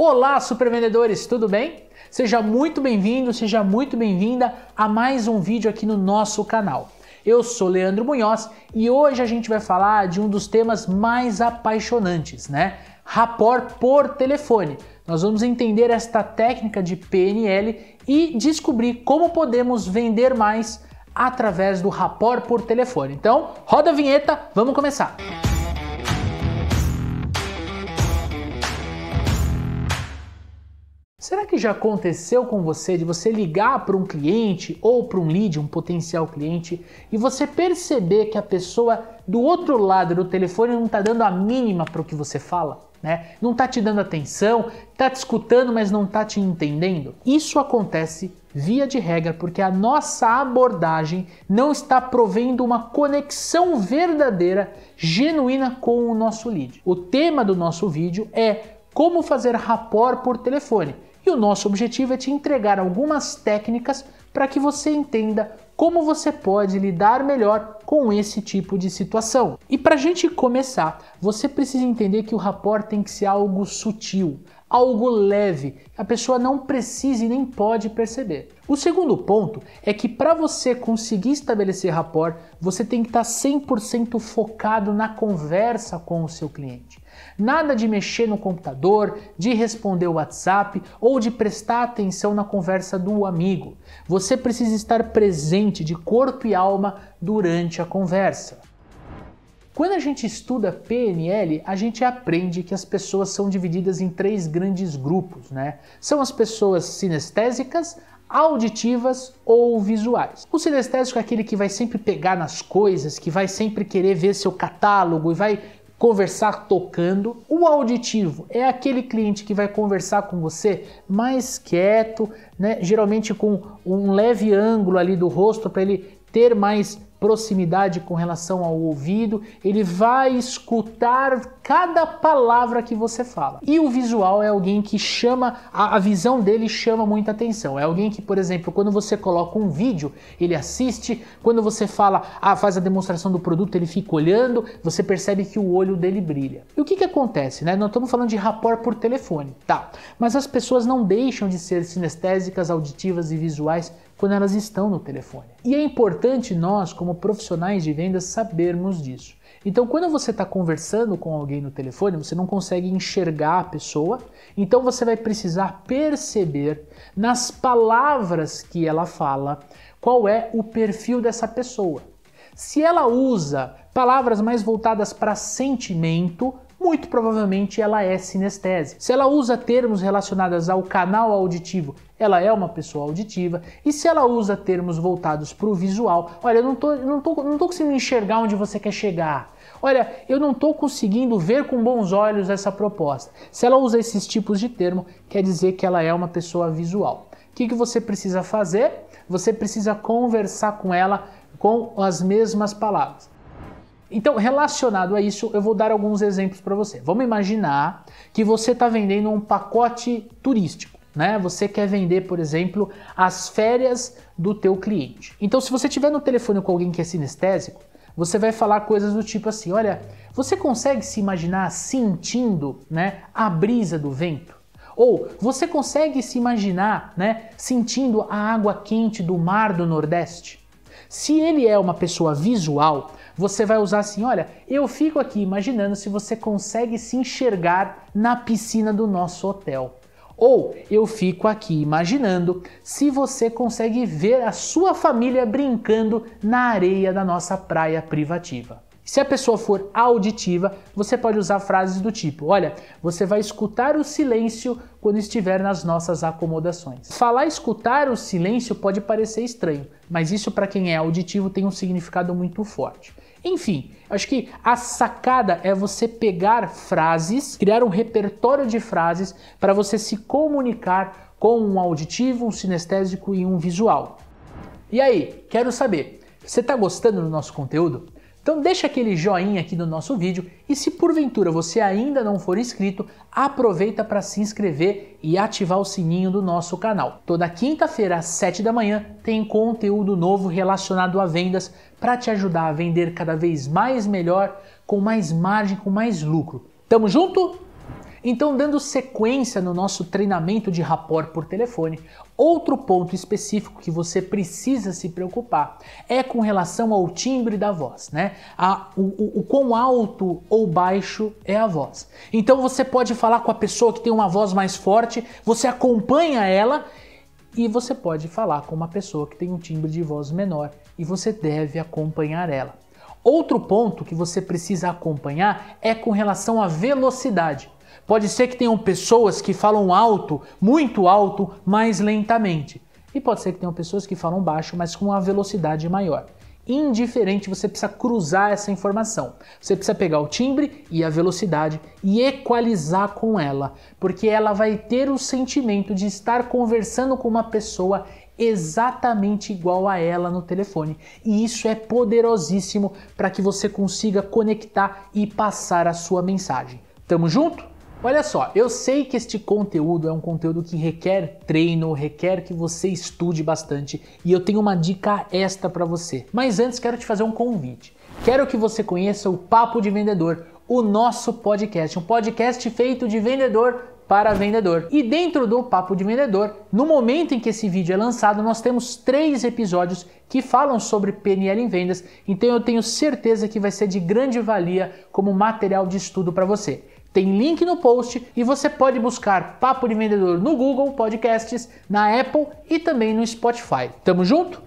Olá, supervendedores, tudo bem? Seja muito bem-vindo, seja muito bem-vinda a mais um vídeo aqui no nosso canal. Eu sou Leandro Munhoz e hoje a gente vai falar de um dos temas mais apaixonantes, né? Rapport por telefone. Nós vamos entender esta técnica de PNL e descobrir como podemos vender mais através do rapport por telefone. Então, roda a vinheta, vamos começar. Música Será que já aconteceu com você de você ligar para um cliente ou para um lead, um potencial cliente, e você perceber que a pessoa do outro lado do telefone não está dando a mínima para o que você fala? Né? Não está te dando atenção, está te escutando, mas não está te entendendo? Isso acontece via de regra porque a nossa abordagem não está provendo uma conexão verdadeira, genuína com o nosso lead. O tema do nosso vídeo é como fazer rapport por telefone. E o nosso objetivo é te entregar algumas técnicas para que você entenda como você pode lidar melhor com esse tipo de situação. E para a gente começar, você precisa entender que o rapport tem que ser algo sutil, algo leve, a pessoa não precisa e nem pode perceber. O segundo ponto é que para você conseguir estabelecer rapport, você tem que tá estar 100% focado na conversa com o seu cliente. Nada de mexer no computador, de responder o WhatsApp ou de prestar atenção na conversa do amigo. Você precisa estar presente de corpo e alma durante a conversa. Quando a gente estuda PNL, a gente aprende que as pessoas são divididas em três grandes grupos, né? São as pessoas sinestésicas, auditivas ou visuais. O sinestésico é aquele que vai sempre pegar nas coisas, que vai sempre querer ver seu catálogo e vai conversar tocando. O auditivo é aquele cliente que vai conversar com você mais quieto, né? geralmente com um leve ângulo ali do rosto para ele ter mais proximidade com relação ao ouvido, ele vai escutar cada palavra que você fala. E o visual é alguém que chama, a, visão dele chama muita atenção. É alguém que, por exemplo, quando você coloca um vídeo, ele assiste, quando você fala, ah, faz a demonstração do produto, ele fica olhando, você percebe que o olho dele brilha. E o que, que acontece, né? Nós estamos falando de rapor por telefone, tá? Mas as pessoas não deixam de ser sinestésicas, auditivas e visuais quando elas estão no telefone. E é importante nós, como profissionais de vendas, sabermos disso. Então, quando você está conversando com alguém no telefone, você não consegue enxergar a pessoa, então você vai precisar perceber nas palavras que ela fala qual é o perfil dessa pessoa. Se ela usa palavras mais voltadas para sentimento, muito provavelmente ela é sinestésica. Se ela usa termos relacionados ao canal auditivo, ela é uma pessoa auditiva. E se ela usa termos voltados para o visual, olha, eu não tô, não, tô, não tô conseguindo enxergar onde você quer chegar. Olha, eu não estou conseguindo ver com bons olhos essa proposta. Se ela usa esses tipos de termo, quer dizer que ela é uma pessoa visual. O que, que você precisa fazer? Você precisa conversar com ela com as mesmas palavras. Então, relacionado a isso, eu vou dar alguns exemplos para você. Vamos imaginar que você está vendendo um pacote turístico, né? Você quer vender, por exemplo, as férias do teu cliente. Então, se você tiver no telefone com alguém que é sinestésico, você vai falar coisas do tipo assim: olha, você consegue se imaginar sentindo né, a brisa do vento? Ou você consegue se imaginar né, sentindo a água quente do mar do Nordeste? Se ele é uma pessoa visual, você vai usar assim: olha, eu fico aqui imaginando se você consegue se enxergar na piscina do nosso hotel. Ou eu fico aqui imaginando se você consegue ver a sua família brincando na areia da nossa praia privativa. Se a pessoa for auditiva, você pode usar frases do tipo: Olha, você vai escutar o silêncio quando estiver nas nossas acomodações. Falar escutar o silêncio pode parecer estranho, mas isso para quem é auditivo tem um significado muito forte. Enfim, acho que a sacada é você pegar frases, criar um repertório de frases para você se comunicar com um auditivo, um cinestésico e um visual. E aí, quero saber, você está gostando do nosso conteúdo? Então deixa aquele joinha aqui no nosso vídeo e se porventura você ainda não for inscrito, aproveita para se inscrever e ativar o sininho do nosso canal. Toda quinta-feira às 7 da manhã tem conteúdo novo relacionado a vendas para te ajudar a vender cada vez mais melhor, com mais margem, com mais lucro. Tamo junto? Então, dando sequência no nosso treinamento de rapor por telefone, outro ponto específico que você precisa se preocupar é com relação ao timbre da voz, né? A, o, o, o quão alto ou baixo é a voz. Então, você pode falar com a pessoa que tem uma voz mais forte, você acompanha ela e você pode falar com uma pessoa que tem um timbre de voz menor e você deve acompanhar ela. Outro ponto que você precisa acompanhar é com relação à velocidade. Pode ser que tenham pessoas que falam alto, muito alto, mas lentamente. E pode ser que tenham pessoas que falam baixo, mas com uma velocidade maior. Indiferente, você precisa cruzar essa informação. Você precisa pegar o timbre e a velocidade e equalizar com ela, porque ela vai ter o sentimento de estar conversando com uma pessoa exatamente igual a ela no telefone. E isso é poderosíssimo para que você consiga conectar e passar a sua mensagem. Tamo junto? Olha só, eu sei que este conteúdo é um conteúdo que requer treino, requer que você estude bastante e eu tenho uma dica extra para você. Mas antes quero te fazer um convite. Quero que você conheça o Papo de Vendedor, o nosso podcast, um podcast feito de vendedor para vendedor. E dentro do Papo de Vendedor, no momento em que esse vídeo é lançado, nós temos três episódios que falam sobre PNL em vendas, então eu tenho certeza que vai ser de grande valia como material de estudo para você. Tem link no post e você pode buscar Papo de Vendedor no Google Podcasts, na Apple e também no Spotify. Tamo junto?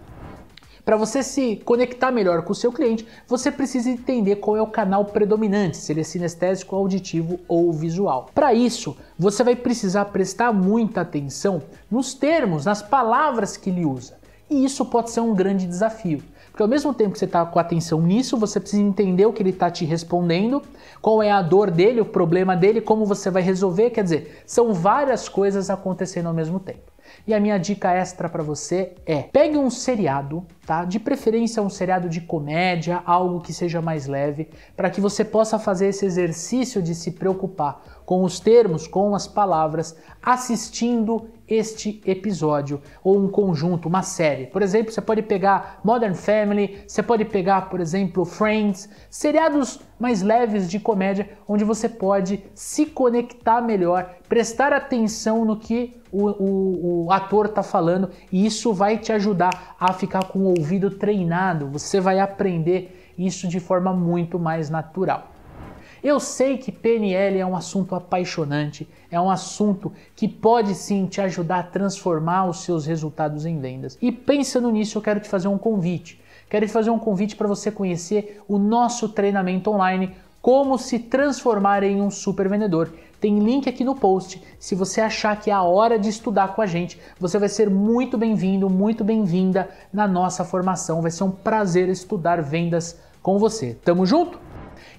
Para você se conectar melhor com o seu cliente, você precisa entender qual é o canal predominante, se ele é sinestésico, auditivo ou visual. Para isso, você vai precisar prestar muita atenção nos termos, nas palavras que ele usa. E isso pode ser um grande desafio. Porque ao mesmo tempo que você está com atenção nisso, você precisa entender o que ele está te respondendo, qual é a dor dele, o problema dele, como você vai resolver. Quer dizer, são várias coisas acontecendo ao mesmo tempo. E a minha dica extra para você é: pegue um seriado, tá? De preferência um seriado de comédia, algo que seja mais leve, para que você possa fazer esse exercício de se preocupar com os termos, com as palavras, assistindo este episódio ou um conjunto, uma série. Por exemplo, você pode pegar Modern Family, você pode pegar, por exemplo, Friends, seriados mais leves de comédia, onde você pode se conectar melhor, prestar atenção no que o, o, o ator está falando e isso vai te ajudar a ficar com o ouvido treinado. Você vai aprender isso de forma muito mais natural. Eu sei que PNL é um assunto apaixonante, é um assunto que pode sim te ajudar a transformar os seus resultados em vendas. E pensando nisso, eu quero te fazer um convite. Quero te fazer um convite para você conhecer o nosso treinamento online como se transformar em um super vendedor. Tem link aqui no post. Se você achar que é a hora de estudar com a gente, você vai ser muito bem-vindo, muito bem-vinda na nossa formação. Vai ser um prazer estudar vendas com você. Tamo junto?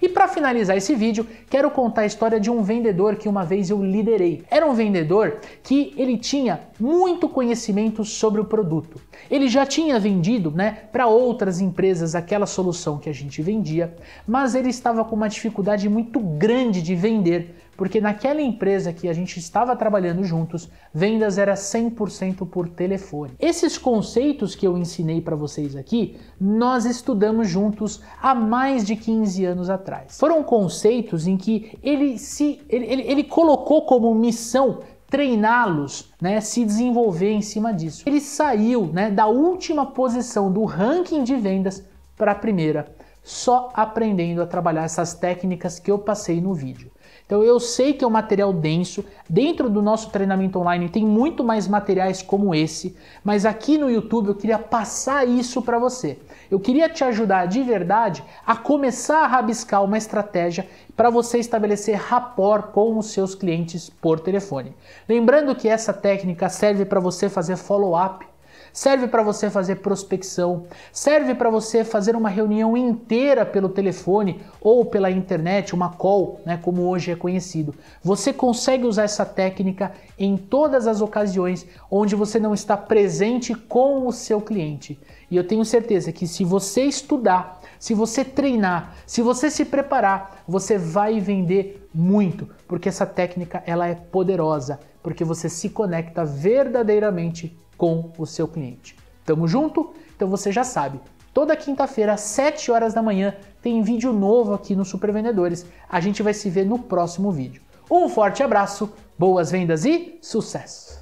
E para finalizar esse vídeo, quero contar a história de um vendedor que uma vez eu liderei. Era um vendedor que ele tinha muito conhecimento sobre o produto. Ele já tinha vendido, né, para outras empresas aquela solução que a gente vendia, mas ele estava com uma dificuldade muito grande de vender porque naquela empresa que a gente estava trabalhando juntos, vendas era 100% por telefone. Esses conceitos que eu ensinei para vocês aqui, nós estudamos juntos há mais de 15 anos atrás. Foram conceitos em que ele se ele, ele, ele colocou como missão treiná-los, né, se desenvolver em cima disso. Ele saiu, né, da última posição do ranking de vendas para a primeira, só aprendendo a trabalhar essas técnicas que eu passei no vídeo. Então eu sei que é um material denso. Dentro do nosso treinamento online tem muito mais materiais como esse, mas aqui no YouTube eu queria passar isso para você. Eu queria te ajudar de verdade a começar a rabiscar uma estratégia para você estabelecer rapport com os seus clientes por telefone. Lembrando que essa técnica serve para você fazer follow-up serve para você fazer prospecção, serve para você fazer uma reunião inteira pelo telefone ou pela internet, uma call, né, como hoje é conhecido. Você consegue usar essa técnica em todas as ocasiões onde você não está presente com o seu cliente. E eu tenho certeza que se você estudar, se você treinar, se você se preparar, você vai vender muito, porque essa técnica ela é poderosa, porque você se conecta verdadeiramente com o seu cliente. Tamo junto? Então você já sabe. Toda quinta-feira, às 7 horas da manhã, tem vídeo novo aqui no Super Vendedores. A gente vai se ver no próximo vídeo. Um forte abraço, boas vendas e sucesso!